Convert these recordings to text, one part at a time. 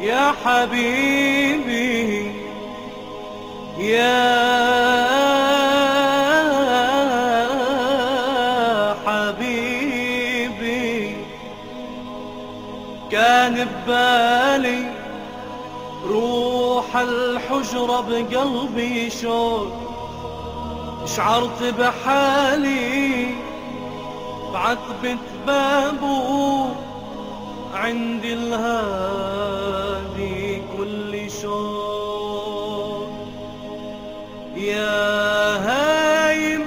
يا حبيبي يا حبيبي كان ببالي روح الحجرة بقلبي شوق شعرت بحالي بعتبة بابه عند الهادي كل شوق يا هايم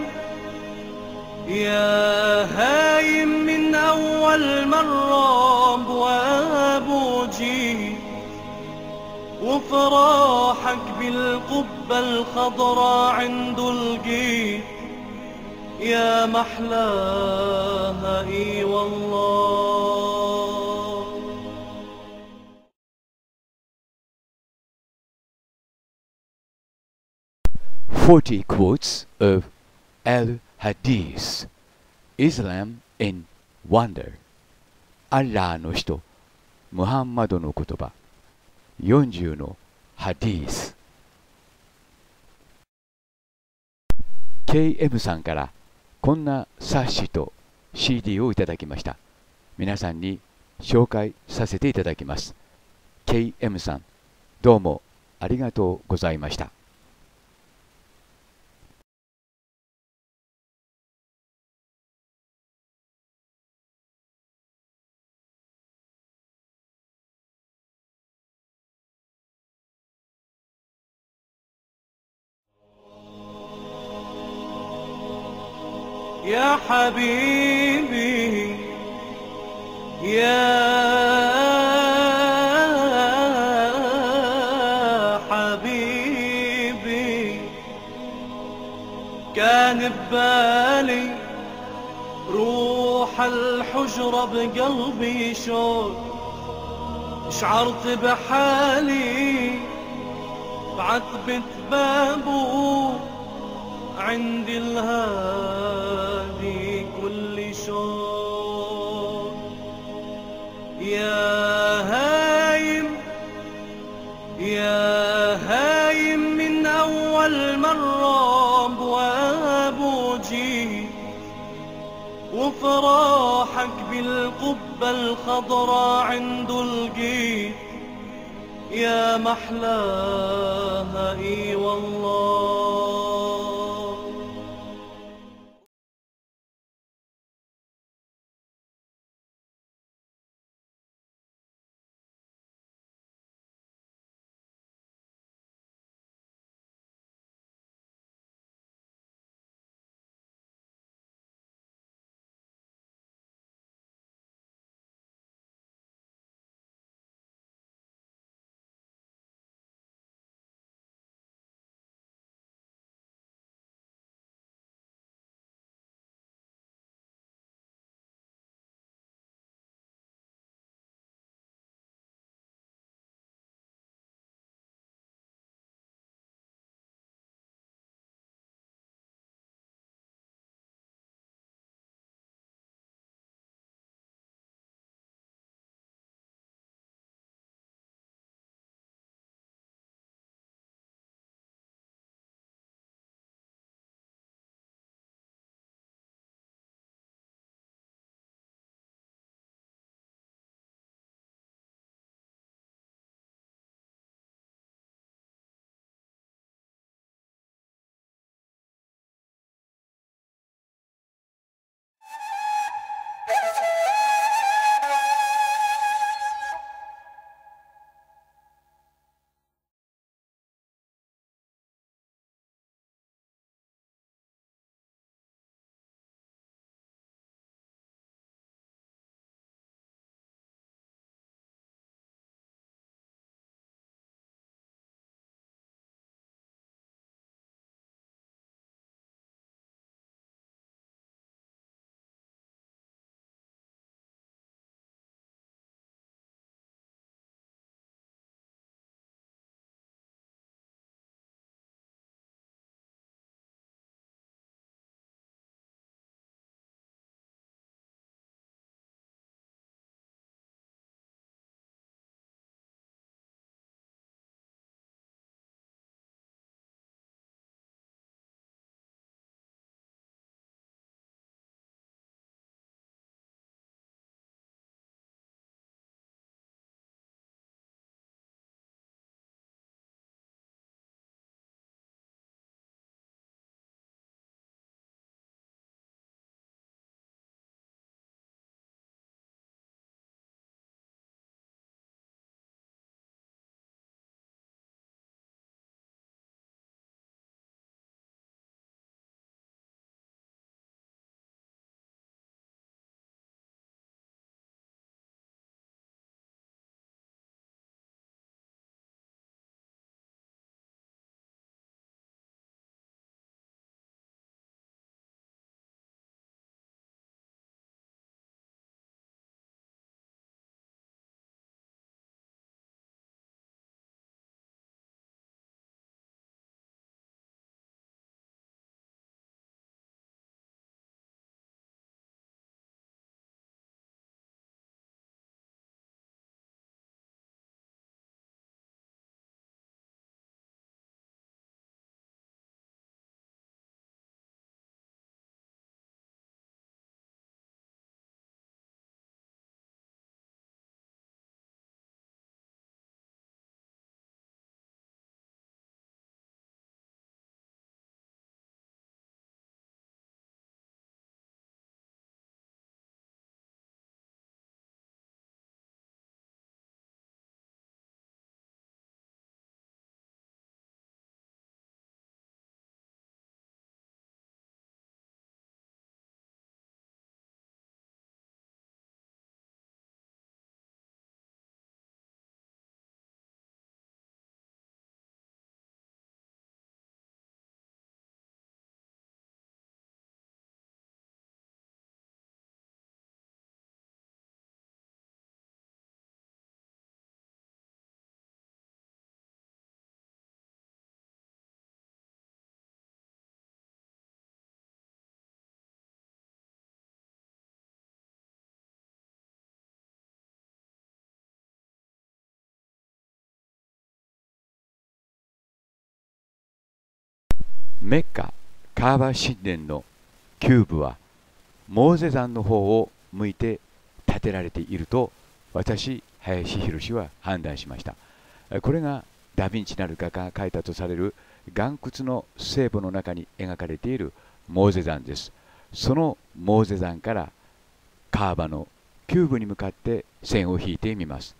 يا هايم من أول مرة أبواب وجهي وفراحك بالقبة الخضراء عند القيد يا محلاها اي والله 40 quotes of Al Hadith Islam in Wonder アラーの人ムハンマドの言葉40のハディース KM さんからこんな冊子と CD をいただきました皆さんに紹介させていただきます KM さんどうもありがとうございました يا حبيبي يا حبيبي كان ببالي روح الحجرة بقلبي شوق شعرت بحالي بعتبة بابه عند الهادي كل شوق يا هايم يا هايم من أول مرة أبواب وجيه وفراحك بالقبة الخضراء عند القيد يا محلاها اي والله メッカカーバ神殿のキューブはモーゼ山の方を向いて建てられていると私林博は判断しましたこれがダ・ヴィンチなる画家が描いたとされる岩窟の聖母の中に描かれているモーゼ山ですそのモーゼ山からカーバのキューブに向かって線を引いてみます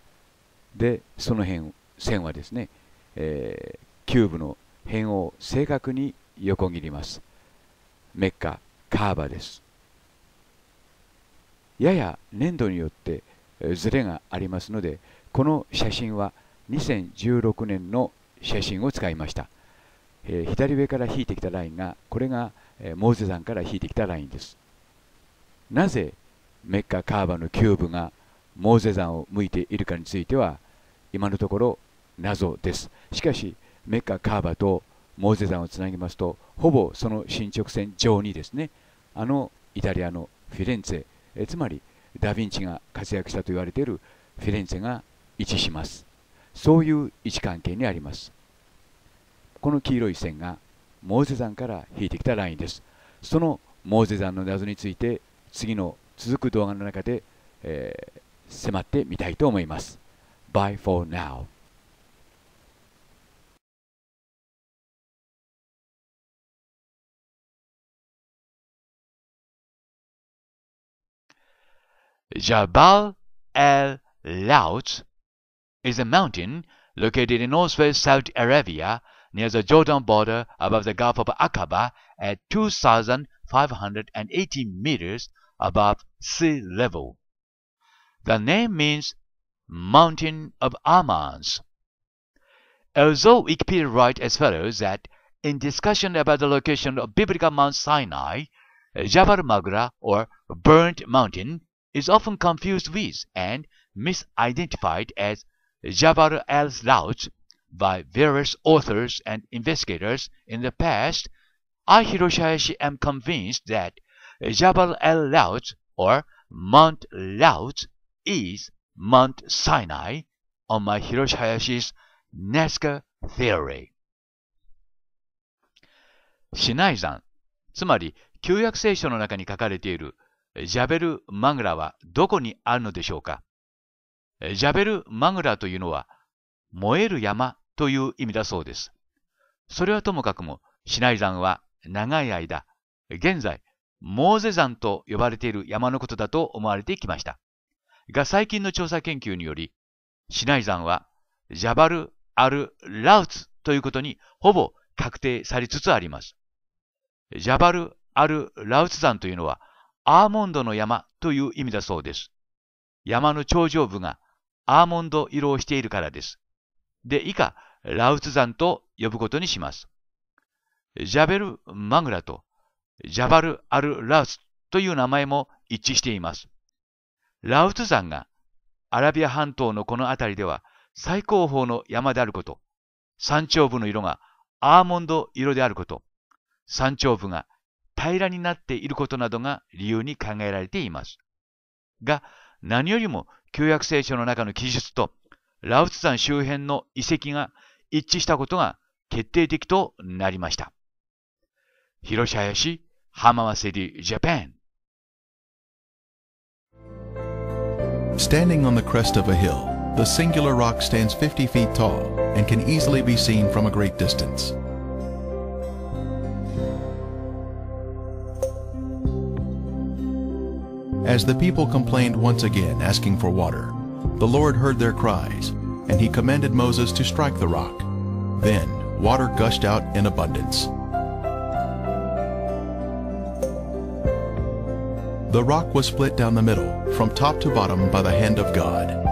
でその辺線はですね、えー、キューブの辺を正確に横切りますメッカカーバですやや粘土によってずれがありますのでこの写真は2016年の写真を使いました、えー、左上から引いてきたラインがこれが、えモーゼ山から引いてきたラインですなぜメッカカーバのキューブがモーゼ山を向いているかについては今のところ謎ですしかしメッカカーバとモーゼ山をつなぎますとほぼその進捗線上にですねあのイタリアのフィレンツェえつまりダ・ヴィンチが活躍したと言われているフィレンツェが位置しますそういう位置関係にありますこの黄色い線がモーゼ山から引いてきたラインですそのモーゼ山の謎について次の続く動画の中で、えー、迫ってみたいと思います Bye for now Jabal el Laut is a mountain located in northwest Saudi Arabia near the Jordan border above the Gulf of Aqaba at 2,580 meters above sea level. The name means Mountain of Almonds. Although Wikipedia writes as follows that in discussion about the location of biblical Mount Sinai, Jabal Magra or Burnt Mountain is often confused with and misidentified as Jabal al Lout by various authors and investigators in the past, I, Hiroshayashi, am convinced that Jabal al Lout or Mount Lout is Mount Sinai on my Hiroshayashi's Nazca theory. シナイ山、つまり旧約聖書の中に書かれているジャベル・マグラはどこにあるのでしょうかジャベル・マグラというのは、燃える山という意味だそうです。それはともかくも、シナイ山は長い間、現在、モーゼ山と呼ばれている山のことだと思われてきました。が最近の調査研究により、シナイ山はジャバル・アル・ラウツということにほぼ確定されつつあります。ジャバル・アル・ラウツ山というのはアーモンドの山という意味だそうです。山の頂上部がアーモンド色をしているからです。で、以下、ラウツ山と呼ぶことにします。ジャベル・マグラとジャバル・アル・ラウツという名前も一致しています。ラウツ山がアラビア半島のこの辺りでは最高峰の山であること、山頂部の色がアーモンド色であること、山頂部が平らになっていることなどが理由に考えられています。が、何よりも旧約聖書の中の記述と、ラウツ山周辺の遺跡が一致したことが決定的となりました。広島市浜マセリジャパン Standing on the crest of a hill, the singular rock stands 50 feet tall and can easily be seen from a great distance. As the people complained once again, asking for water, the Lord heard their cries, and he commanded Moses to strike the rock. Then water gushed out in abundance. The rock was split down the middle, from top to bottom by the hand of God.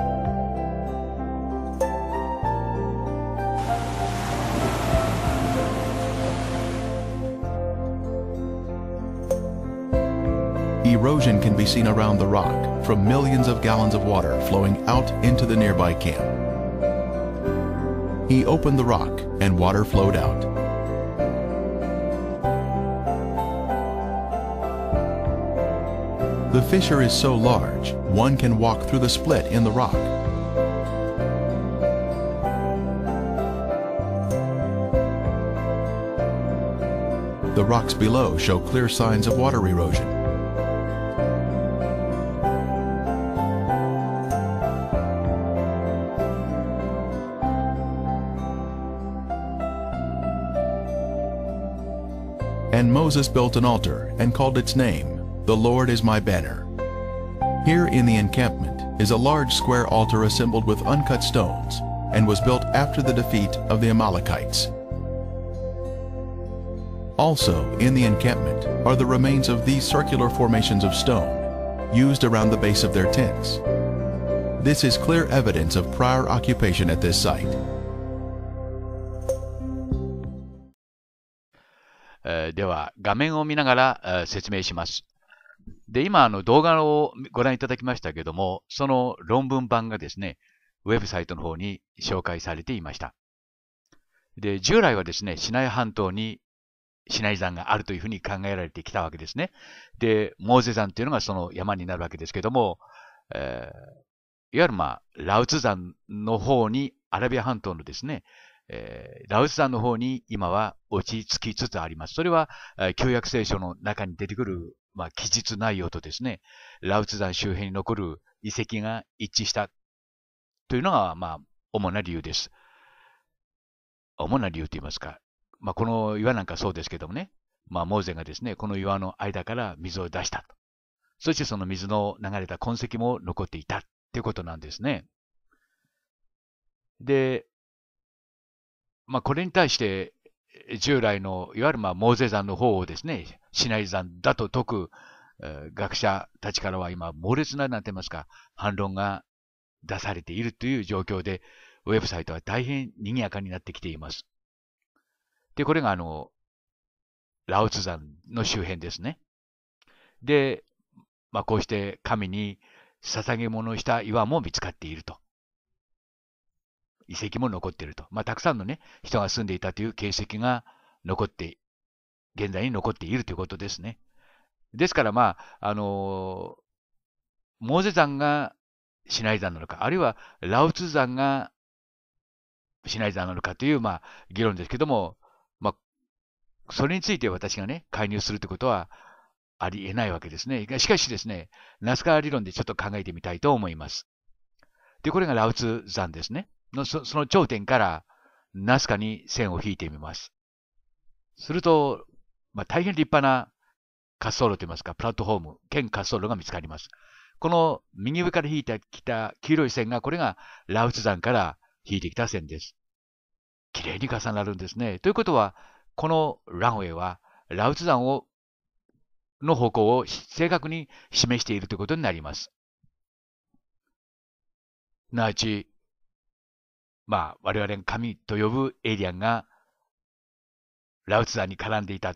erosion can be seen around the rock from millions of gallons of water flowing out into the nearby camp. He opened the rock and water flowed out. The fissure is so large, one can walk through the split in the rock. The rocks below show clear signs of water erosion. Moses built an altar and called its name, The Lord is my banner. Here in the encampment is a large square altar assembled with uncut stones and was built after the defeat of the Amalekites. Also in the encampment are the remains of these circular formations of stone used around the base of their tents. This is clear evidence of prior occupation at this site. では画面を見ながら説明します。で、今あの動画をご覧いただきましたけども、その論文版がですね、ウェブサイトの方に紹介されていました。で、従来はですね、シナイ半島にシナイ山があるというふうに考えられてきたわけですね。で、モーゼ山というのがその山になるわけですけども、えー、いわゆるまあ、ラウツ山の方にアラビア半島のですね、えー、ラウス山の方に今は落ち着きつつあります。それは、旧約聖書の中に出てくる、まあ、記述内容とですね、ラウス山周辺に残る遺跡が一致したというのが、まあ、主な理由です。主な理由といいますか、まあ、この岩なんかそうですけどもね、まあ、モーゼがですね、この岩の間から水を出したと。そしてその水の流れた痕跡も残っていたということなんですね。で、まあ、これに対して、従来の、いわゆるまあ、モーゼ山の方をですね、シナイ山だと説く、学者たちからは今、猛烈な、なんて言いますか、反論が出されているという状況で、ウェブサイトは大変賑やかになってきています。で、これがあの、ラオツ山の周辺ですね。で、まあ、こうして神に捧げ物をした岩も見つかっていると。遺跡も残っていると。まあ、たくさんのね、人が住んでいたという形跡が残って、現在に残っているということですね。ですから、まあ、あのー、モーゼ山がシナイ山なのか、あるいはラウツ山がシナイ山なのかという、まあ、議論ですけども、まあ、それについて私がね、介入するということはありえないわけですね。しかしですね、ナスカー理論でちょっと考えてみたいと思います。で、これがラウツ山ですね。のその頂点からナスカに線を引いてみます。すると、まあ、大変立派な滑走路といいますか、プラットフォーム、兼滑走路が見つかります。この右上から引いてきた黄色い線が、これがラウツ山から引いてきた線です。綺麗に重なるんですね。ということは、このランウェイは、ラウツ山をの方向を正確に示しているということになります。すなわち、まあ、我々が神と呼ぶエイリアンが、ラウツダに絡んでいた。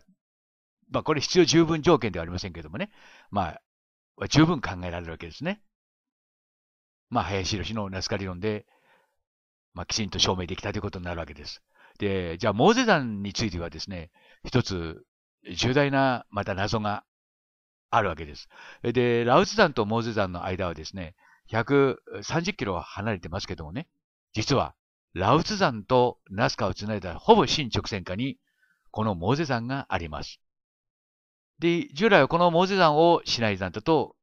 まあ、これ必要十分条件ではありませんけどもね。まあ、十分考えられるわけですね。まあ、林宏のナスカ理論で、まあ、きちんと証明できたということになるわけです。で、じゃあ、モーゼ山についてはですね、一つ重大な、また謎があるわけです。で、ラウツ山とモーゼ山の間はですね、130キロ離れてますけどもね、実は、ラウツ山とナスカをつないだほぼ新直線下に、このモーゼ山があります。で、従来はこのモーゼ山をシナイ山だと、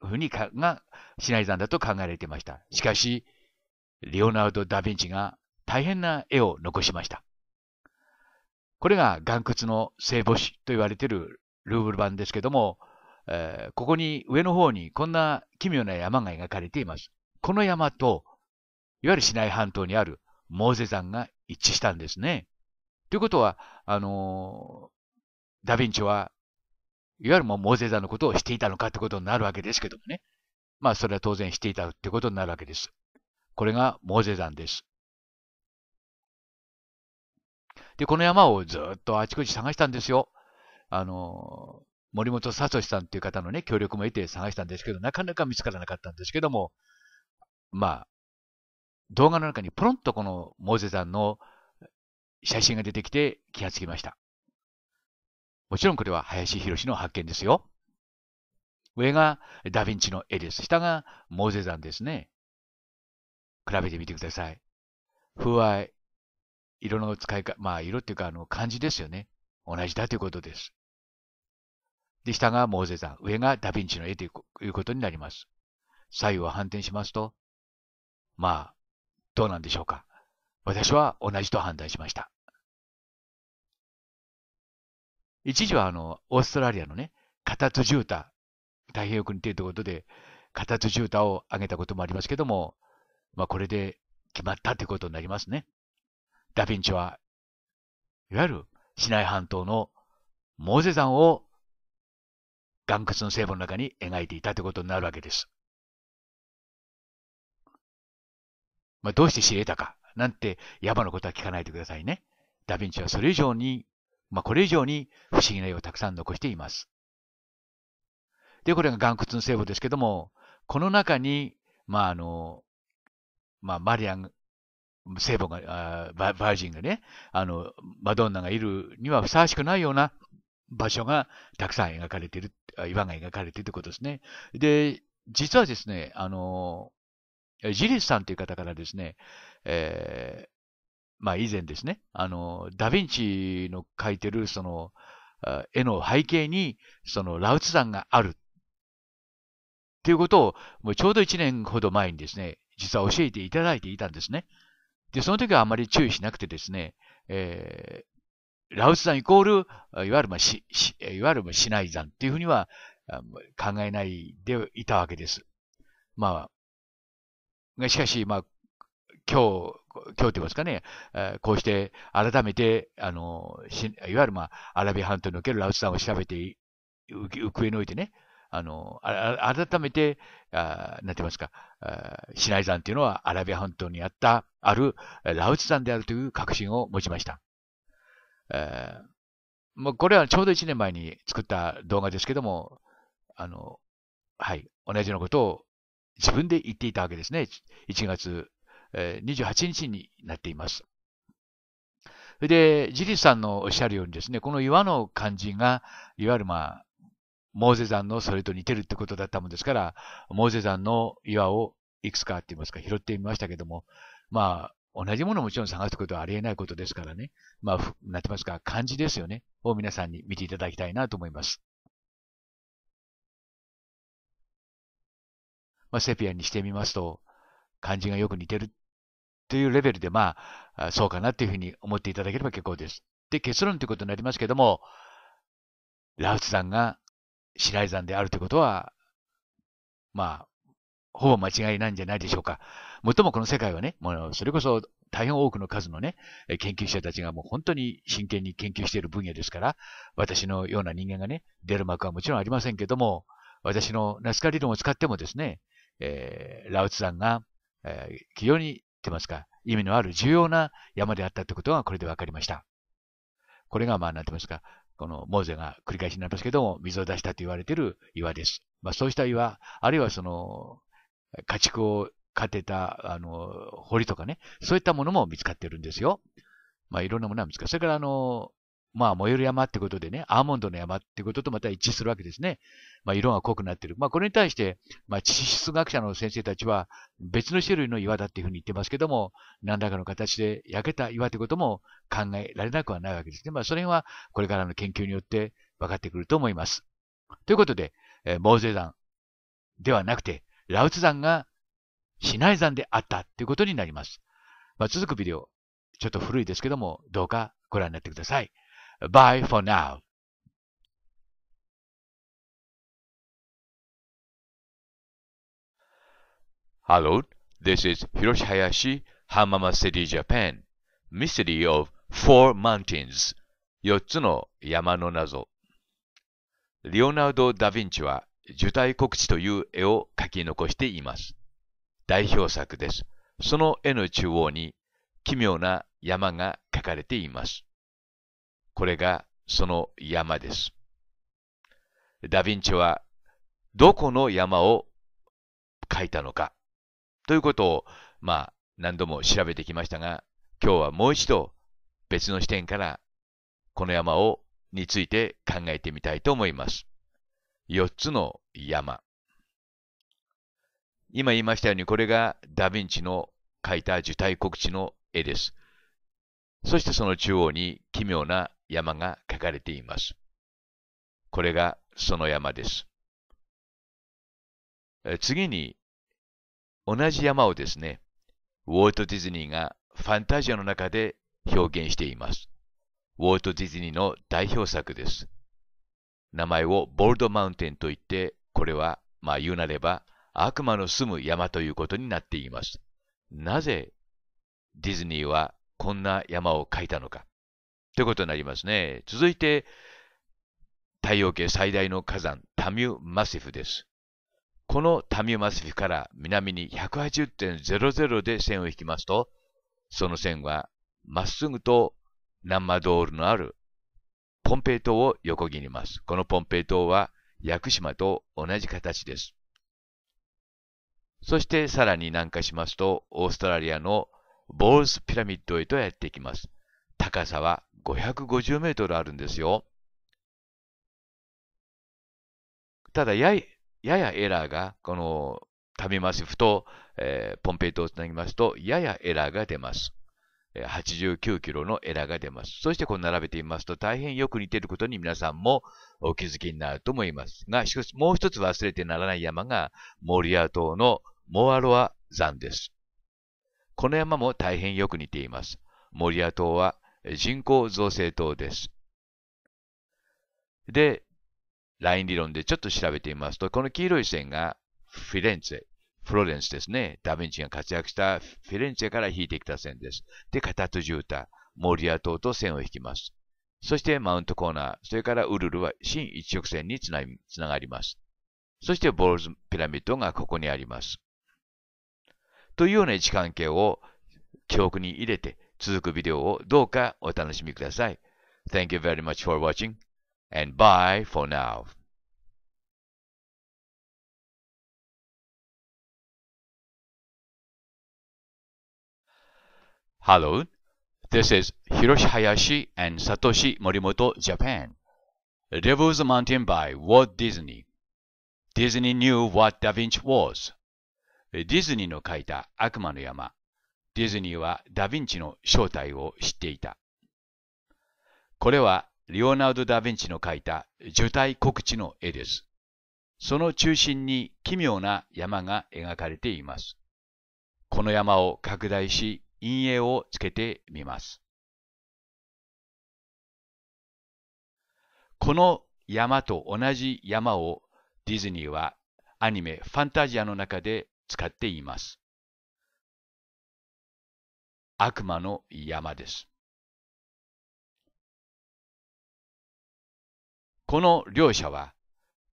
ふにか、が、シナイ山だと考えられていました。しかし、リオナルド・ダ・ヴィンチが大変な絵を残しました。これが岩窟の聖母子と言われているルーブル版ですけども、えー、ここに上の方にこんな奇妙な山が描かれています。この山といわゆる市内半島にあるモーゼ山が一致したんですね。ということは、あのー、ダヴィンチは、いわゆるもうモーゼ山のことをしていたのかってことになるわけですけどもね。まあ、それは当然していたってことになるわけです。これがモーゼ山です。で、この山をずっとあちこち探したんですよ。あのー、森本聡さんっていう方のね、協力も得て探したんですけど、なかなか見つからなかったんですけども、まあ、動画の中にポロンとこのモーゼ山の写真が出てきて気がつきました。もちろんこれは林博の発見ですよ。上がダヴィンチの絵です。下がモーゼ山ですね。比べてみてください。風合い、色の使いか、まあ色っていうかあの漢字ですよね。同じだということです。で、下がモーゼ山、上がダヴィンチの絵ということになります。左右を反転しますと、まあ、どうなんでしょうか私は同じと判断しました。一時はあの、オーストラリアのね、カタツジュータ、太平洋国っていうことで、カタツジュータを挙げたこともありますけども、まあこれで決まったということになりますね。ダヴィンチは、いわゆるシナイ半島のモーゼ山を岩窟の聖母の中に描いていたということになるわけです。まあ、どうして知れたか、なんて、野蛮なことは聞かないでくださいね。ダヴィンチはそれ以上に、まあ、これ以上に不思議な絵をたくさん残しています。で、これが岩窟の聖母ですけども、この中に、まあ、あの、まあ、マリアン、聖母が、バージンがね、あの、マドンナがいるにはふさわしくないような場所がたくさん描かれている、岩が描かれているということですね。で、実はですね、あの、ジリスさんという方からですね、えー、まあ以前ですね、あの、ダヴィンチの描いてるその、絵の背景に、その、ラウツ山がある。っていうことを、もうちょうど1年ほど前にですね、実は教えていただいていたんですね。で、その時はあまり注意しなくてですね、えー、ラウツ山イコール、いわゆる、まあ、し、し、いわゆる、まあ、市内山っていうふうには考えないでいたわけです。まあ、がしかし、まあ、今日、今日といいますかね、えー、こうして改めて、あの、いわゆる、まあ、アラビア半島におけるラウスさんを調べて、行方においてね、あの、あ改めて、あなんて言いますか、シナイ山というのはアラビア半島にあった、あるラウツ山であるという確信を持ちました。えー、もうこれはちょうど1年前に作った動画ですけども、あの、はい、同じようなことを自分で言っていたわけですね。1月28日になっています。で、ジリさんのおっしゃるようにですね、この岩の漢字が、いわゆるまあ、モーゼ山のそれと似てるってことだったもんですから、モーゼ山の岩をいくつかって言いますか、拾ってみましたけども、まあ、同じものもちろん探すことはありえないことですからね、まあ、なんてますか、漢字ですよね、を皆さんに見ていただきたいなと思います。まあ、セピアにしてみますと、漢字がよく似てるというレベルで、まあ、そうかなというふうに思っていただければ結構です。で、結論ということになりますけども、ラウツ山が白井山であるということは、まあ、ほぼ間違いないんじゃないでしょうか。もっともこの世界はね、もうそれこそ大変多くの数のね、研究者たちがもう本当に真剣に研究している分野ですから、私のような人間がね、出る幕はもちろんありませんけども、私のナスカ理論を使ってもですね、えー、ラウツ山が、えー、企業にてますか、意味のある重要な山であったということがこれで分かりました。これが、まあ、なんて言いますか、このモーゼが繰り返しになりますけども、水を出したと言われている岩です。まあ、そうした岩、あるいはその、家畜を飼ってた、あの、堀とかね、そういったものも見つかっているんですよ。まあ、いろんなものは見つかる。それから、あの、まあ、最寄り山ってことでね、アーモンドの山ってこととまた一致するわけですね。まあ、色が濃くなってる。まあ、これに対して、まあ、地質学者の先生たちは、別の種類の岩だっていうふうに言ってますけども、何らかの形で焼けた岩ってことも考えられなくはないわけですね。まあ、その辺は、これからの研究によって分かってくると思います。ということで、えー、モー山ではなくて、ラウツ山が市内山であったっていうことになります。まあ、続くビデオ、ちょっと古いですけども、どうかご覧になってください。Bye for now. Hello, this is Hiroshi Hayashi, Hamama City, Japan. Mystery of Four Mountains 4つの山の謎リオナルド・ダ・ヴィンチは受胎告知という絵を描き残しています。代表作です。その絵の中央に奇妙な山が描かれています。これがその山です。ダヴィンチはどこの山を描いたのかということを、まあ、何度も調べてきましたが、今日はもう一度別の視点からこの山をについて考えてみたいと思います。4つの山。今言いましたようにこれがダヴィンチの描いた受胎告知の絵です。そしてその中央に奇妙な山が書かれています。これがその山です。次に、同じ山をですね、ウォルト・ディズニーがファンタジアの中で表現しています。ウォルト・ディズニーの代表作です。名前をボールド・マウンテンと言って、これは、まあ言うなれば、悪魔の住む山ということになっています。なぜ、ディズニーはこんな山を描いたのか。ということになりますね。続いて、太陽系最大の火山、タミュマシフです。このタミュマシフから南に180.00で線を引きますと、その線はまっすぐとナンマドールのあるポンペイ島を横切ります。このポンペイ島は屋久島と同じ形です。そしてさらに南下しますと、オーストラリアのボールスピラミッドへとやっていきます。高さは550メートルあるんですよ。ただや、ややエラーが、この、タミマシフと、えー、ポンペイトをつなぎますと、ややエラーが出ます。89キロのエラーが出ます。そしてこう並べてみますと大変よく似ていることに皆さんもお気づきになると思います。が、しかしもう一つ忘れてならない山がモリア島のモアロア山です。この山も大変よく似ています。モリア島は人口造成等です。で、ライン理論でちょっと調べてみますと、この黄色い線がフィレンツェ、フロレンスですね。ダヴィンチが活躍したフィレンツェから引いてきた線です。で、カタトジュータ、モリア島と線を引きます。そしてマウントコーナー、それからウルルは新一直線につながります。そしてボールズピラミッドがここにあります。というような位置関係を記憶に入れて、続くビデオをどうかお楽しみください。Thank you very much for watching and bye for now. Hello, this is Hiroshi Hayashi and Satoshi Morimoto, Japan. Devil's Mountain by Walt Disney. Disney knew what Da Vinci was. ディズニーの描いた悪魔の山ディズニーはダ・ヴィンチの正体を知っていた。これはリオナルド・ダ・ヴィンチの描いた受胎告知の絵です。その中心に奇妙な山が描かれています。この山を拡大し、陰影をつけてみます。この山と同じ山をディズニーはアニメ「ファンタジア」の中で使っています。悪魔の山です。この両者は、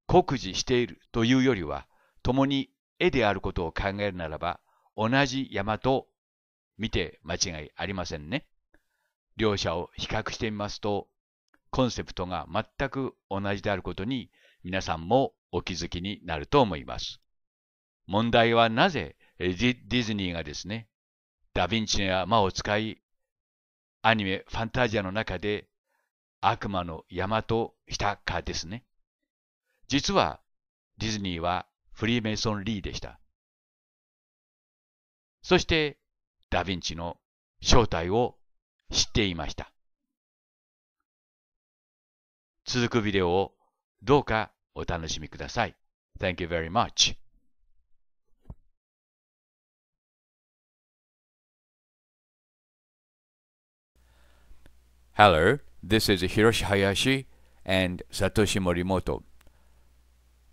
酷似しているというよりは、共に絵であることを考えるならば、同じ山と見て間違いありませんね。両者を比較してみますと、コンセプトが全く同じであることに皆さんもお気づきになると思います。問題はなぜディズニーがですね、ダ・ヴィンチの山を使い、アニメファンタジアの中で悪魔の山としたかですね。実はディズニーはフリーメイソン・リーでした。そしてダ・ヴィンチの正体を知っていました。続くビデオをどうかお楽しみください。Thank you very much. Hello, this is Hiroshi Hayashi and Satoshi Morimoto.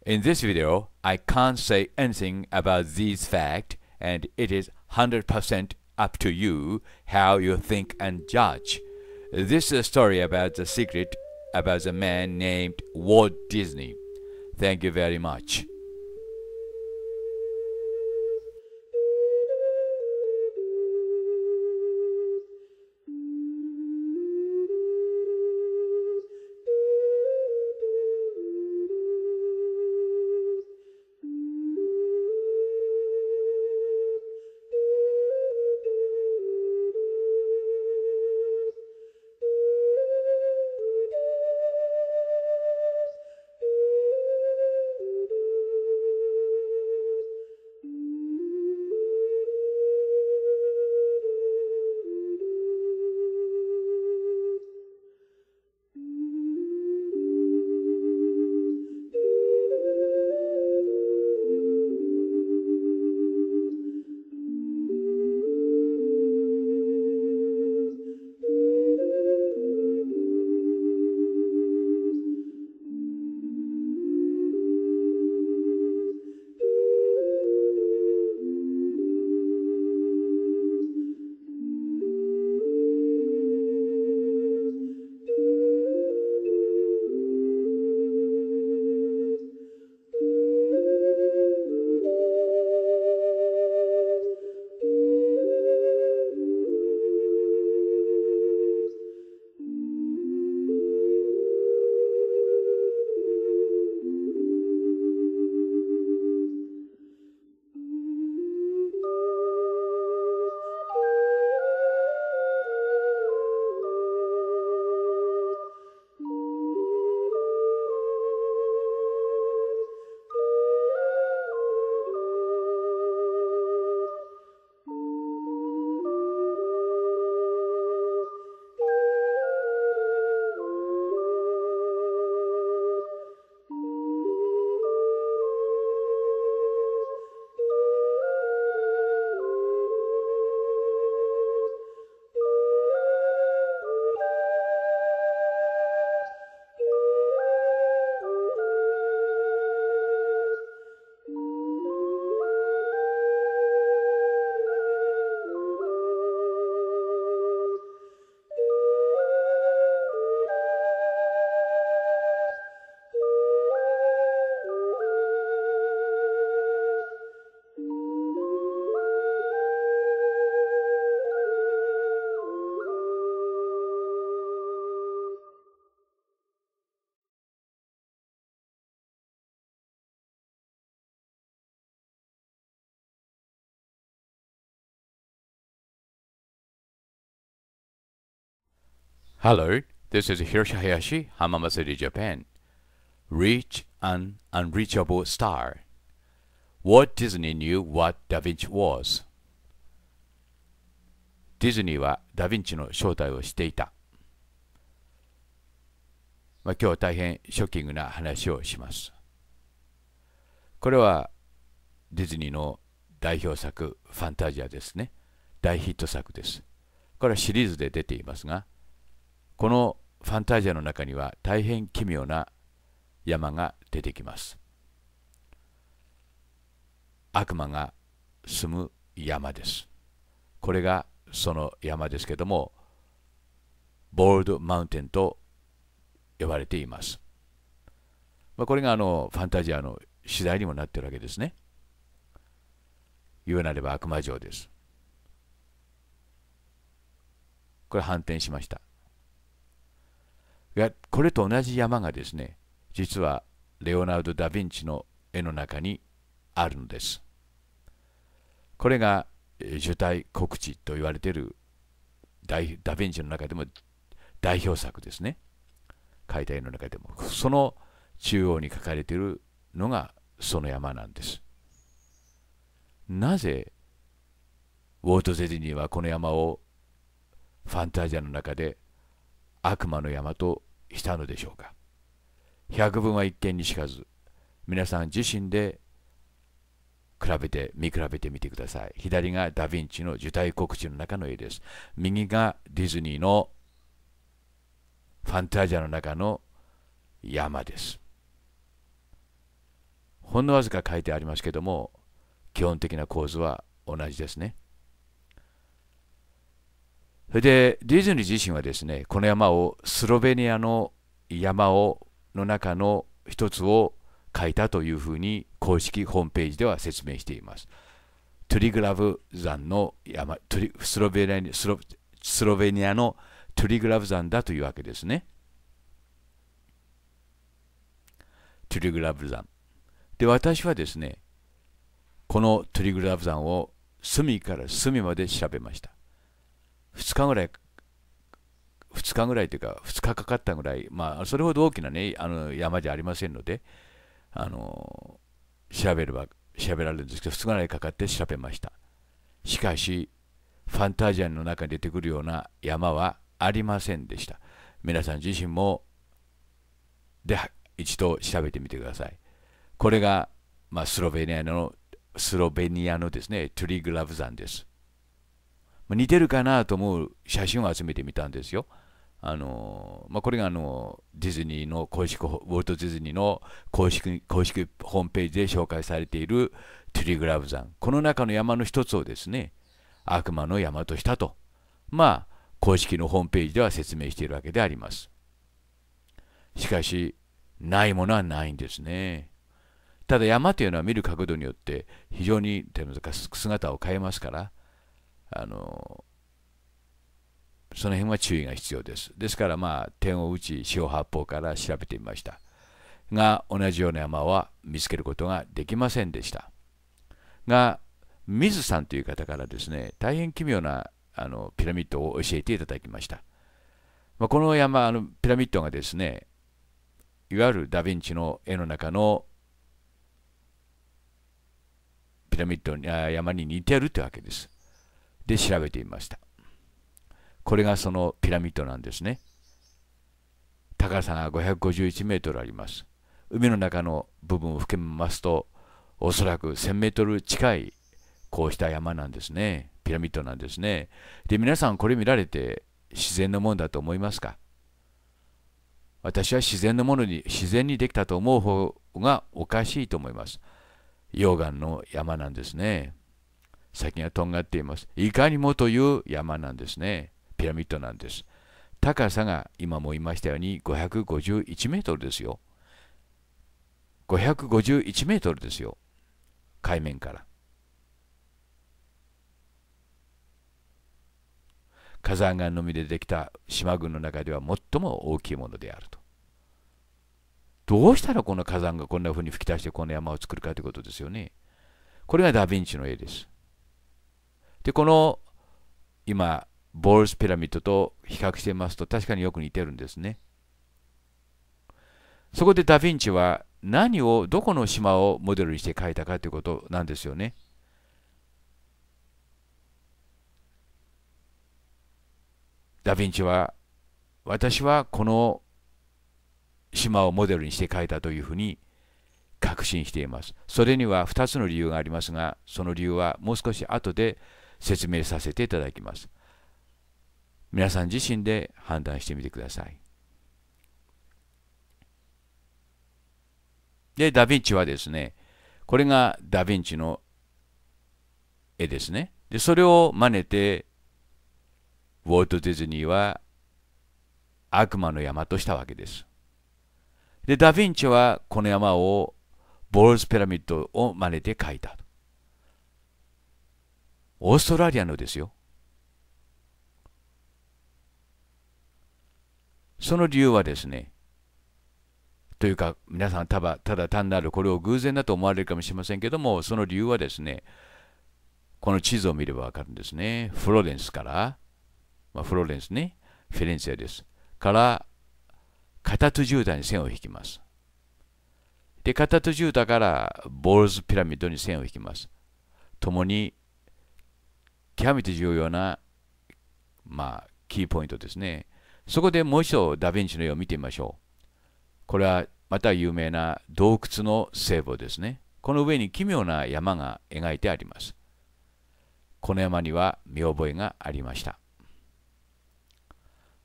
In this video, I can't say anything about these facts and it is 100% up to you how you think and judge. This is a story about the secret about a man named Walt Disney. Thank you very much. Hello, this is Hiroshi Hayashi, Hamama City, Japan. Reach an unreachable star. Walt Disney knew what Da Vinci was. ディズニーはダ・ヴィンチの正体を知っていた。まあ、今日は大変ショッキングな話をします。これはディズニーの代表作「ファンタジア」ですね。大ヒット作です。これはシリーズで出ていますが、このファンタジアの中には大変奇妙な山が出てきます。悪魔が住む山です。これがその山ですけども、ボールドマウンテンと呼ばれています。まあ、これがあのファンタジアの次第にもなってるわけですね。言うなれば悪魔城です。これ反転しました。これと同じ山がですね、実はレオナルド・ダ・ヴィンチの絵の中にあるのです。これが受胎告知と言われているダ・ヴィンチの中でも代表作ですね。解体の中でも。その中央に書かれているのがその山なんです。なぜウォート・ゼィニーはこの山をファンタジアの中で悪魔の山としたのでしょうか百分は一見にしかず皆さん自身で比べて見比べてみてください左がダ・ヴィンチの受胎告知の中の絵です右がディズニーのファンタジアの中の山ですほんのわずか書いてありますけども基本的な構図は同じですね。それでディズニー自身はですねこの山をスロベニアの山をの中の一つを書いたというふうに公式ホームページでは説明しています。トゥリグラブ山の山スロベニアスロスロベニアのトゥリグラブ山だというわけですね。トゥリグラブ山。で、私はですね、このトゥリグラブ山を隅から隅まで調べました。2日ぐらい、2日ぐらいというか、2日かかったぐらい、まあ、それほど大きな、ね、あの山じゃありませんので、あの調べれば、調べられるんですけど、2日ぐらいかかって調べました。しかし、ファンタジアンの中に出てくるような山はありませんでした。皆さん自身も、で、一度調べてみてください。これが、まあ、スロベニアの、スロベニアのですね、トゥリグラブ山です。似てるかなと思う写真を集めてみたんですよ。あのまあ、これがあのディズニーの公式ウォルト・ディズニーの公式公式ホームページで紹介されているトゥリグラブ山この中の山の一つをですね悪魔の山としたとまあ公式のホームページでは説明しているわけでありますしかしないものはないんですねただ山というのは見る角度によって非常に姿を変えますからあのその辺は注意が必要です。ですから、まあ、点を打ち、四方八方から調べてみました。が、同じような山は見つけることができませんでした。が、水さんという方からですね、大変奇妙なあのピラミッドを教えていただきました。まあ、この山、あのピラミッドがですね、いわゆるダ・ヴィンチの絵の中のピラミッドに山に似てるってわけです。で調べてみましたこれがそのピラミッドなんですね高さが551メートルあります海の中の部分を含めますとおそらく1000メートル近いこうした山なんですねピラミッドなんですねで皆さんこれ見られて自然のもんだと思いますか私は自然のものに自然にできたと思う方がおかしいと思います溶岩の山なんですね先がとんがっています。いかにもという山なんですね。ピラミッドなんです。高さが今も言いましたように551メートルですよ。551メートルですよ。海面から。火山岩のみでできた島群の中では最も大きいものであると。どうしたらこの火山がこんなふうに吹き出してこの山を作るかということですよね。これがダ・ヴィンチの絵です。で、この今、ボールスピラミッドと比較してますと確かによく似てるんですね。そこでダ・ヴィンチは何をどこの島をモデルにして描いたかということなんですよね。ダ・ヴィンチは私はこの島をモデルにして描いたというふうに確信しています。それには2つの理由がありますがその理由はもう少し後で説明させていただきます。皆さん自身で判断してみてください。で、ダ・ヴィンチはですね、これがダ・ヴィンチの絵ですね。で、それを真似て、ウォルト・ディズニーは悪魔の山としたわけです。で、ダ・ヴィンチはこの山をボールズ・ピラミッドを真似て描いた。オーストラリアのですよ。その理由はですね、というか皆さんただただ単なるこれを偶然だと思われるかもしれませんけどもその理由はですねこの地図を見ればわかるんですねフローレンスから、まあ、フローレンスねフィレンシアですからカタトゥジューダに線を引きますでカタトゥジューダからボールズピラミッドに線を引きますともに極めて重要な、まあ、キーポイントですね。そこでもう一度ダ・ヴィンチの絵を見てみましょう。これはまた有名な洞窟の聖母ですね。この上に奇妙な山が描いてあります。この山には見覚えがありました。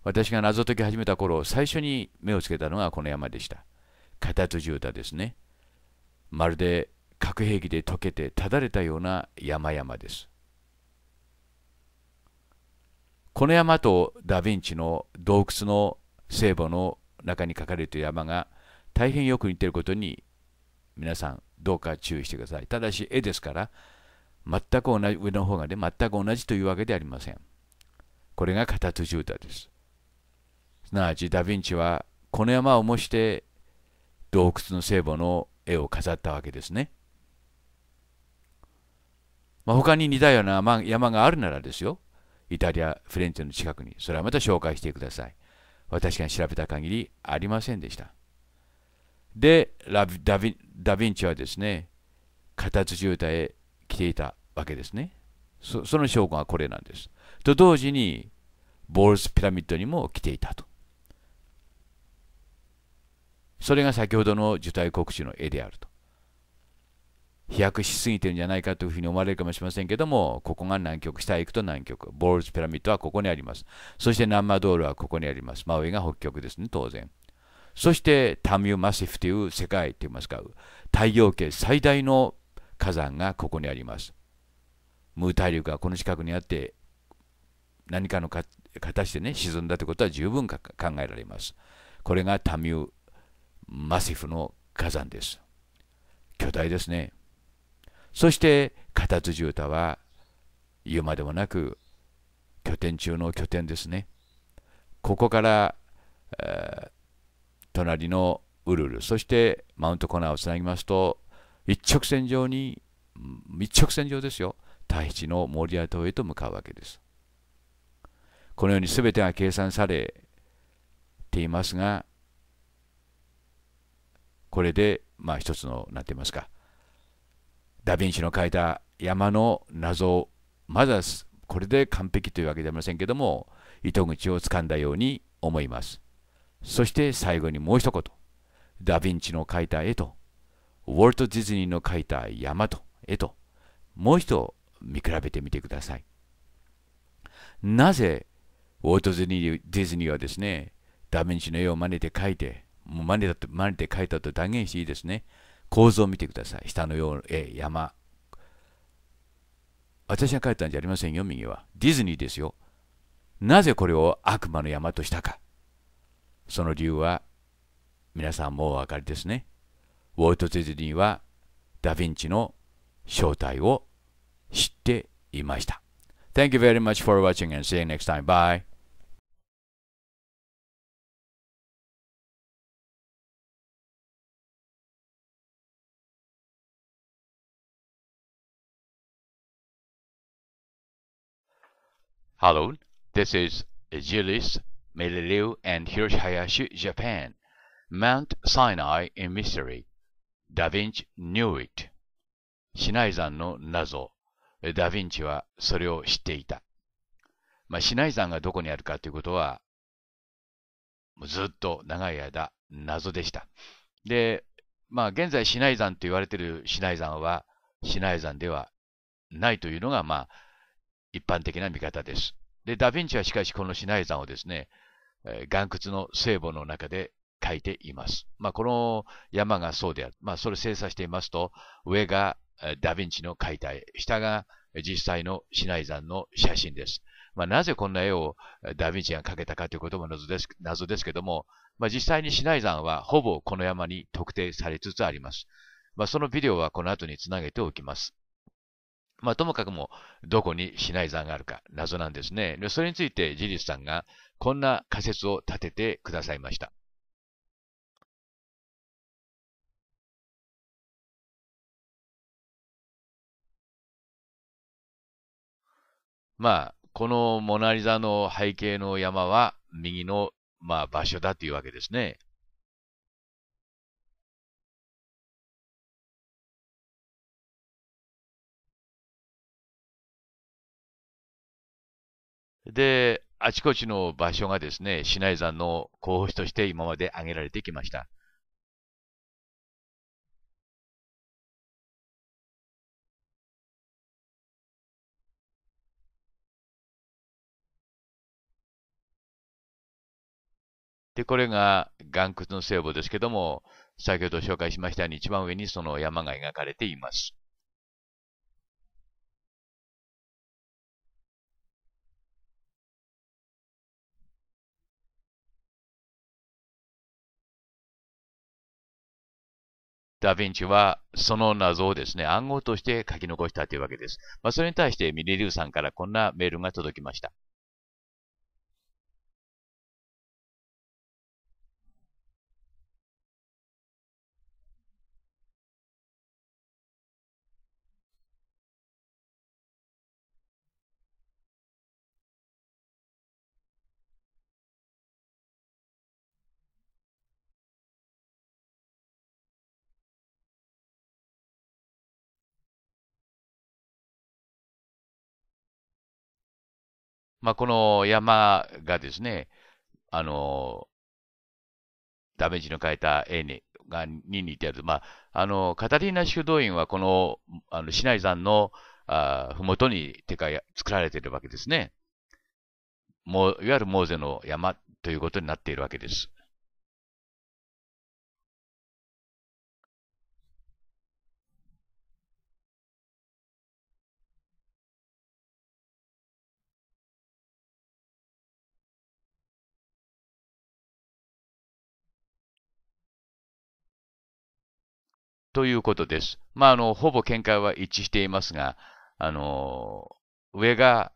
私が謎解き始めた頃、最初に目をつけたのがこの山でした。カタツジュータですね。まるで核兵器で溶けてただれたような山々です。この山とダ・ヴィンチの洞窟の聖母の中に書かれている山が大変よく似ていることに皆さんどうか注意してください。ただし絵ですから全く同じ上の方がね全く同じというわけではありません。これがカタツジュータです。すなわちダ・ヴィンチはこの山を模して洞窟の聖母の絵を飾ったわけですね。まあ、他に似たような山があるならですよ。イタリア、フレンチの近くに、それはまた紹介してください。私が調べた限りありませんでした。で、ダヴィンチはですね、片土歌へ来ていたわけですね。そその証拠がこれなんです。と同時に、ボールスピラミッドにも来ていたと。それが先ほどの受胎告知の絵であると。飛躍しすぎてるんじゃないかというふうに思われるかもしれませんけども、ここが南極、下へ行くと南極、ボールズピラミッドはここにあります。そしてンマドールはここにあります。真上が北極ですね、当然。そしてタミューマシフという世界といいますか、太陽系最大の火山がここにあります。ムー大陸がこの近くにあって、何かのか形でね、沈んだということは十分考えられます。これがタミューマシフの火山です。巨大ですね。そして片辻歌は言うまでもなく拠点中の拠点ですね。ここから、えー、隣のウルルそしてマウントコナーをつなぎますと一直線上に一直線上ですよ太一の森跡島へと向かうわけです。このように全てが計算されていますがこれでまあ一つの何て言いますかダ・ヴィンチの書いた山の謎をまだこれで完璧というわけではありませんけども糸口をつかんだように思いますそして最後にもう一言ダ・ヴィンチの描いた絵とウォルト・ディズニーの描いた山と絵ともう一度見比べてみてくださいなぜウォルト・ディズニーはですねダ・ヴィンチの絵を真似て描いて真似だと真似て描いたと断言していいですね構図を見てください。下のよう、え山。私が書いたんじゃありませんよ、右は。ディズニーですよ。なぜこれを悪魔の山としたか。その理由は、皆さんもお分かりですね。ウォルト・ディズニーは、ダ・ヴィンチの正体を知っていました。Thank you very much for watching and see you next time. Bye. Hello, this is Julius m e l i l i u and Hiroshi Hayashi, Japan. Mount Sinai in Mystery. ダヴィンチ knew it. シナイ山の謎。ダヴィンチはそれを知っていた。まあ、シナイ山がどこにあるかということは、ずっと長い間謎でした。で、まあ、現在シナイ山と言われているシナイ山は、シナイ山ではないというのが、まあ、一般的な見方です。で、ダヴィンチはしかしこのシナイ山をですね、えー、岩窟の聖母の中で書いています。まあ、この山がそうである。まあ、それを精査していますと、上がダヴィンチの解体、下が実際のシナイ山の写真です。まあ、なぜこんな絵をダヴィンチが描けたかということも謎です謎ですけども、まあ、実際にシナイ山はほぼこの山に特定されつつあります。まあ、そのビデオはこの後につなげておきます。まあ、ともかくも、どこにシナイ山があるか、謎なんですね。で、それについて、ジリスさんが、こんな仮説を立ててくださいました。まあ、このモナリザの背景の山は、右の、まあ、場所だというわけですね。で、あちこちの場所がですね、市内山の候補地として今まで挙げられてきました。で、これが岩窟の聖母ですけども、先ほど紹介しましたように一番上にその山が描かれています。ダ・ヴィンチはその謎をですね、暗号として書き残したというわけです。まあ、それに対してミリリュウさんからこんなメールが届きました。まあ、この山がですね、あの、ダメージの変えた A にがに似てる。まあ、あの、カタリーナ修道院はこの、あの、市内山の、あふもとに手が作られているわけですね。もう、いわゆるモーゼの山ということになっているわけです。ということです。まあ、あの、ほぼ見解は一致していますが、あの、上が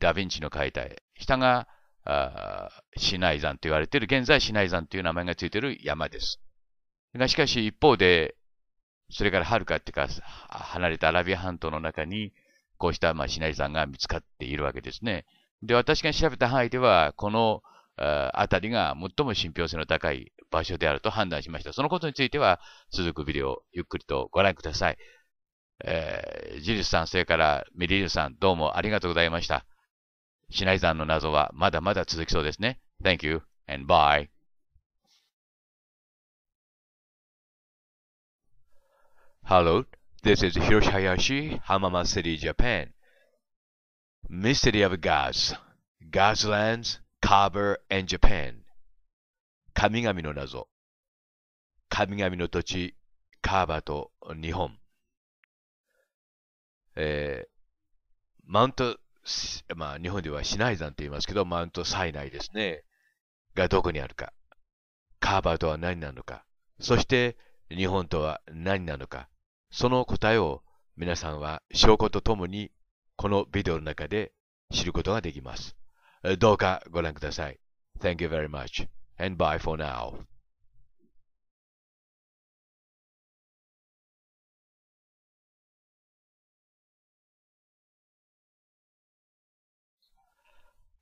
ダヴィンチの解体、下があシナイ山と言われている、現在死内山という名前がついている山です。が、しかし一方で、それからはるかってか、離れたアラビア半島の中に、こうした、まあ、シ山が見つかっているわけですね。で、私が調べた範囲では、このあたりが最も信憑性の高い場所であると判断しました。そのことについては、続くビデオ、ゆっくりとご覧ください。えー、ジリスさん、それからミリルさん、どうもありがとうございました。シナイ山の謎はまだまだ続きそうですね。Thank you and bye. Hello, This is Hiroshi Hayashi, Hamama City, Japan. Mystery of Gods, Godslands, Carver and Japan 神々の謎神々の土地カーバーと日本、えー、マウント、まあ日本ではシナイ山って言いますけど、マウントサイナイですね、がどこにあるか、カーバーとは何なのか、そして日本とは何なのか、その答えを皆さんは証拠とともにこのビデオの中で知ることができます。どうかご覧ください。Thank uh, you very much and bye for now.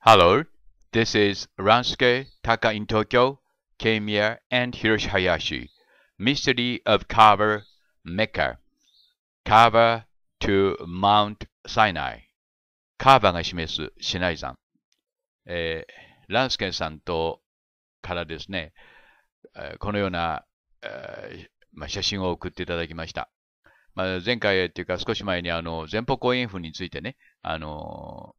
Hello, this is Ransuke Taka in Tokyo, Kemiya, and Hiroshi Hayashi. Mystery of Carver, Mecca. Carver to Mount Sinai. カーバーが示すシナイ山。えー、ランスケンさんとからですね、このような、えまあ、写真を送っていただきました。まあ、前回っていうか少し前にあの前方後円墳についてね、あの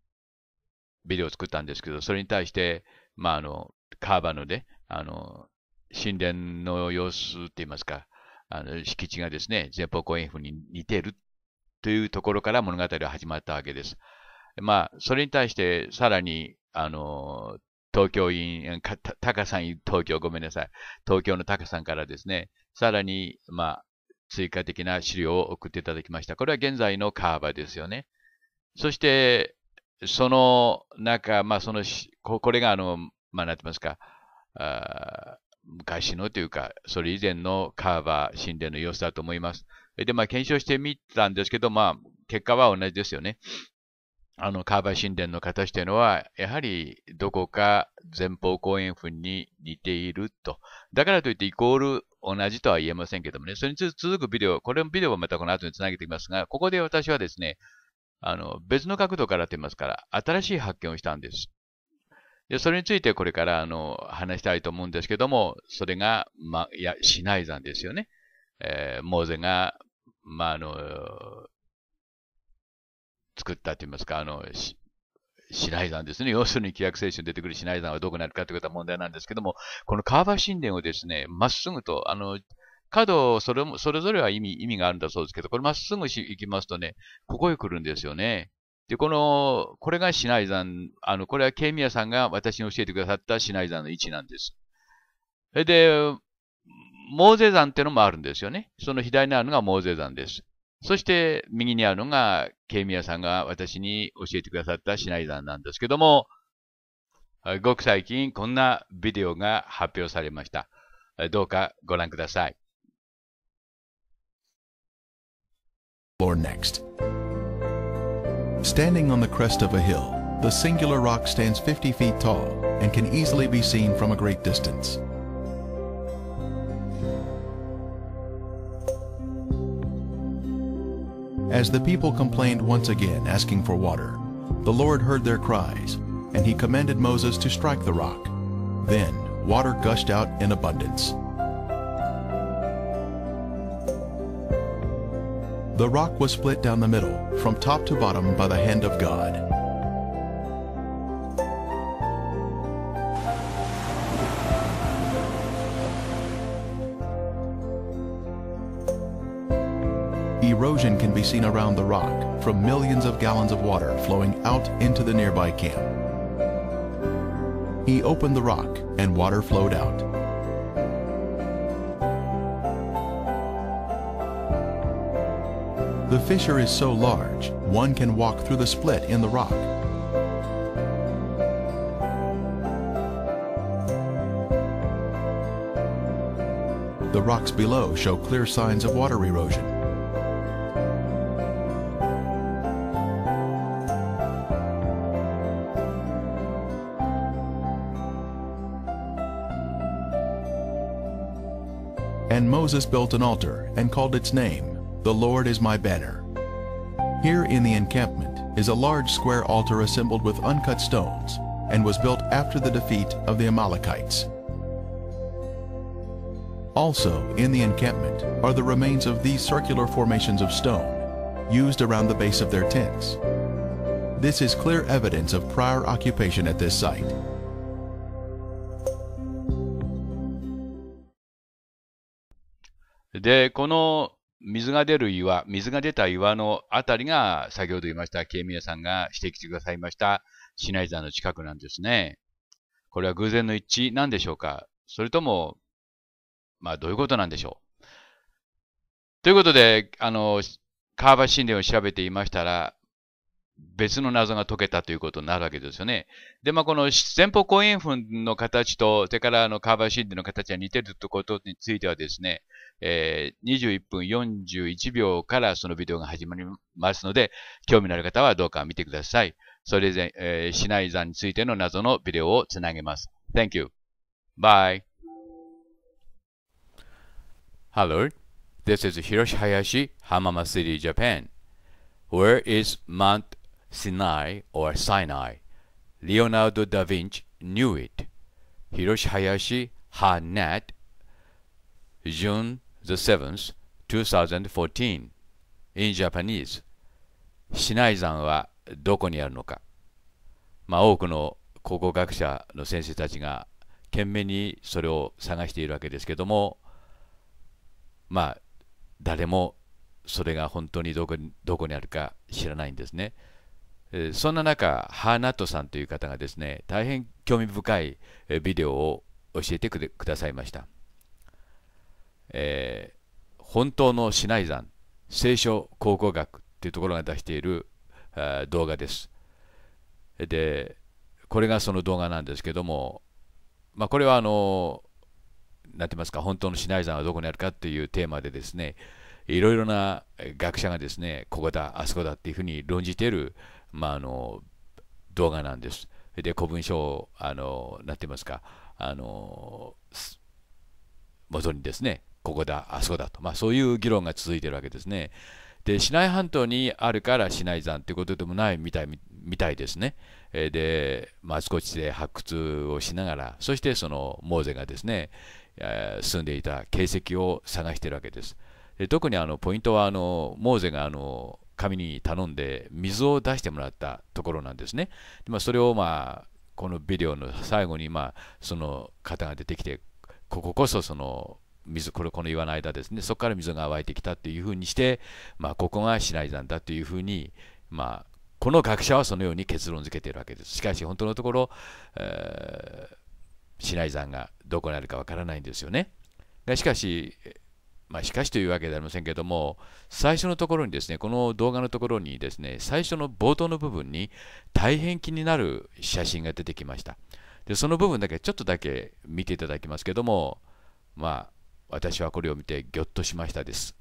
ー、ビデオを作ったんですけど、それに対して、まあ、あの、カーバので、あの神殿の様子って言いますか、あの敷地がですね、前方後円墳に似ているというところから物語は始まったわけです。まあ、それに対してさらにあの、東京院、タカさん、東京、ごめんなさい。東京のタカさんからですね、さらに、まあ、追加的な資料を送っていただきました。これは現在のカーバですよね。そして、その中、まあ、その、これが、あの、まあ、なて言いますか、あ昔のというか、それ以前のカーバ神殿の様子だと思います。で、まあ、検証してみたんですけど、まあ、結果は同じですよね。あの、カーバ神殿の形というのは、やはりどこか前方後円墳に似ていると。だからといってイコール同じとは言えませんけどもね、それに続くビデオ、これのビデオはまたこの後につなげていきますが、ここで私はですね、あの、別の角度からと言いますから、新しい発見をしたんです。で、それについてこれからあの、話したいと思うんですけども、それが、ま、いや、シナイ山ですよね。えー、モーゼが、まあ、あの、作ったといいますか、あの、シナイ山ですね。要するに、規約聖書に出てくるシナイ山はどこにあるかということは問題なんですけども、この川場神殿をですね、まっすぐと、あの、角それも、それぞれは意味、意味があるんだそうですけど、これまっすぐ行きますとね、ここへ来るんですよね。で、この、これがシナイ山、あの、これはケミヤさんが私に教えてくださったシナイ山の位置なんです。で、モーゼ山っていうのもあるんですよね。その左にあるのがモーゼ山です。そして右にあるのが、ケイミヤさんが私に教えてくださったシナリダンなんですけども、ごく最近こんなビデオが発表されました。どうかご覧ください。Or next. Standing on the crest of a hill, the singular rock stands 50 feet tall and can easily be seen from a great distance. As the people complained once again, asking for water, the Lord heard their cries, and he commanded Moses to strike the rock. Then water gushed out in abundance. The rock was split down the middle, from top to bottom by the hand of God. Erosion can be seen around the rock from millions of gallons of water flowing out into the nearby camp. He opened the rock and water flowed out. The fissure is so large, one can walk through the split in the rock. The rocks below show clear signs of water erosion. Moses built an altar and called its name, The Lord is my banner. Here in the encampment is a large square altar assembled with uncut stones and was built after the defeat of the Amalekites. Also in the encampment are the remains of these circular formations of stone, used around the base of their tents. This is clear evidence of prior occupation at this site. で、この水が出る岩、水が出た岩のあたりが、先ほど言いました、ケイミヤさんが指摘してくださいました、シナイザーの近くなんですね。これは偶然の一致なんでしょうかそれとも、まあ、どういうことなんでしょうということで、あの、カーバ神殿を調べていましたら、別の謎が解けたということになるわけですよね。で、まあ、この前方後円墳の形と、それからあのカーバーシールの形が似てるということについてはですね、えー、21分41秒からそのビデオが始まりますので、興味のある方はどうか見てください。それで、えー、シナイ山についての謎のビデオをつなげます。Thank you. Bye. Hello. This is Hiroshi Hayashi, Hamama City, Japan. Where is Mount Sinai or Sinai. Leonardo da Vinci knew it. Hiroshi Hayashi h a net June the 7th, 2014 in Japanese シナイ山はどこにあるのか、まあ、多くの考古学者の先生たちが懸命にそれを探しているわけですけどもまあ誰もそれが本当にどこにどこにあるか知らないんですね。そんな中、ハーナットさんという方がですね、大変興味深いビデオを教えてくださいました。えー、本当のシナイ山、聖書考古学というところが出している動画です。で、これがその動画なんですけども、まあ、これはあの、なて言いますか、本当のシナイ山はどこにあるかというテーマでですね、いろいろな学者がですね、ここだ、あそこだっていうふうに論じているまあ、あの動画なんです。で、古文書、あの、なってますか、あの、元にですね、ここだ、あそこだと、まあ、そういう議論が続いてるわけですね。で、シナイ半島にあるからシナイ山ということでもないみたいみたいですね。で、あちこちで発掘をしながら、そしてそのモーゼがですね、住んでいた形跡を探しているわけです。で特にあのポイントはあのモーゼがあの神に頼んで水を出してもらったところなんですね。でまあ、それをまあこのビデオの最後にまあその方が出てきてこここそその水これこの岩の間ですねそこから水が湧いてきたというふうにして、まあ、ここがシナイ山だというふうに、まあ、この学者はそのように結論付けているわけです。しかし本当のところ、えー、シナイ山がどこにあるかわからないんですよね。しかしまあ、しかしというわけではありませんけれども、最初のところにですね、この動画のところにですね、最初の冒頭の部分に大変気になる写真が出てきました。で、その部分だけちょっとだけ見ていただきますけれども、まあ、私はこれを見てぎょっとしましたです。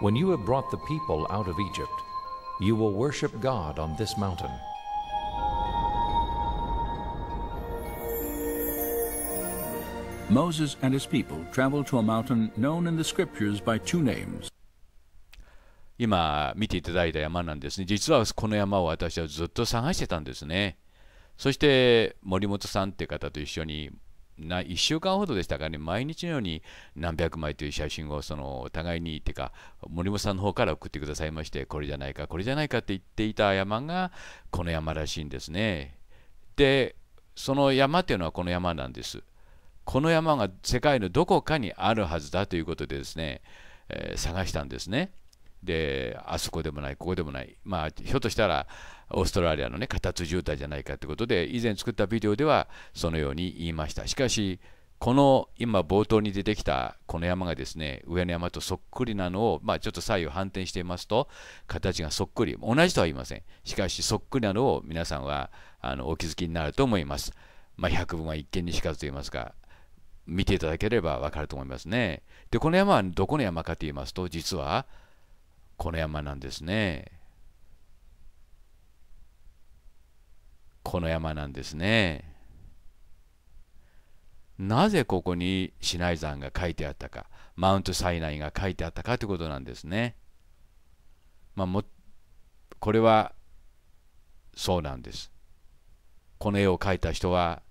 When you have brought the people out of Egypt, you will worship God on this mountain. Moses and his people traveled to a mountain known in the scriptures by two names. 今見ていただいた山なんですね。実はこの山を私はずっと探してたんですね。そして森本さんっていう方と一緒にな1週間ほどでしたかね、毎日のように何百枚という写真をそのお互いにっていうか、森本さんの方から送ってくださいまして、これじゃないか、これじゃないかって言っていた山がこの山らしいんですね。で、その山っていうのはこの山なんです。この山が世界のどこかにあるはずだということでですね、えー、探したんですね。であそこでもないここでもない、まあ、ひょっとしたらオーストラリアのね形渋滞じゃないかということで以前作ったビデオではそのように言いましたしかしこの今冒頭に出てきたこの山がですね上の山とそっくりなのを、まあ、ちょっと左右反転していますと形がそっくり同じとは言いませんしかしそっくりなのを皆さんはあのお気づきになると思います、まあ、百聞は一見にしかずと言いますか見ていただければわかると思いますね。で、この山はどこの山かと言いますと、実はこの山なんですね。この山なんですね。なぜここにシナイ山が書いてあったか、マウントサイナイが書いてあったかということなんですね。まあ、もこれはそうなんです。この絵を描いた人は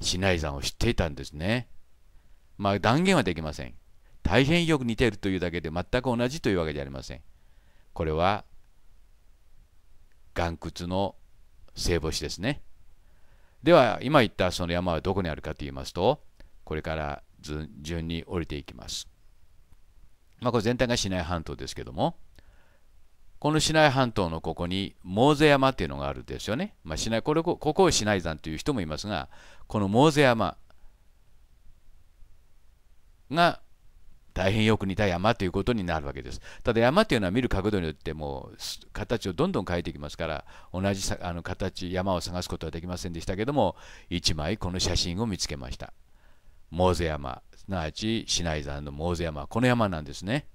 シナイ山を知っていたんですね。まあ、断言はできません。大変よく似ているというだけで全く同じというわけじゃありません。これは岩窟の聖母子ですね。では今言ったその山はどこにあるかと言いますとこれから順に降りていきます。まあ、これ全体がシナイ半島ですけどもこのシナイ半島のここにモーゼ山っていうのがあるんですよね。まあ、シナイこれここをシナイ山という人もいますがこのモーゼ山が大変よく似た山ということになるわけです。ただ山というのは見る角度によっても形をどんどん変えていきますから同じあの形山を探すことはできませんでしたけども1枚この写真を見つけました。モーゼ山すなわちシナイ山のモーゼ山この山なんですね。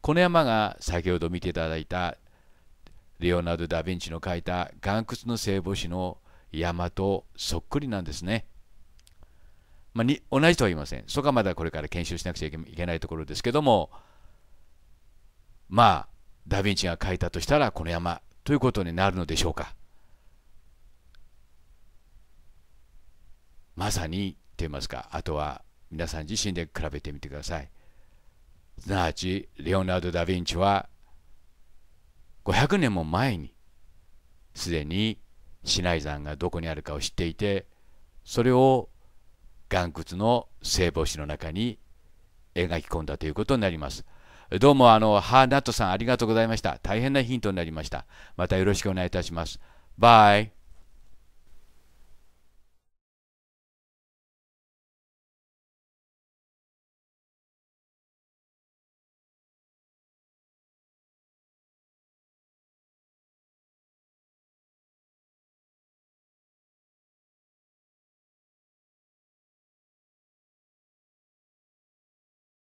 この山が先ほど見ていただいたレオナルド・ダ・ヴィンチの描いた「岩窟の聖母子」の山とそっくりなんですね。まあ、に同じとは言いません。そこはまだこれから研修しなくちゃいけないところですけども、まあ、ダ・ヴィンチが描いたとしたらこの山ということになるのでしょうか。まさにと言いますか、あとは皆さん自身で比べてみてください。すなわち、レオナルド・ダ・ヴィンチは500年も前にすでにシナイ山がどこにあるかを知っていて、それを岩窟の聖母子の中に描き込んだということになります。どうもあの、ハーナットさんありがとうございました。大変なヒントになりました。またよろしくお願いいたします。バイ。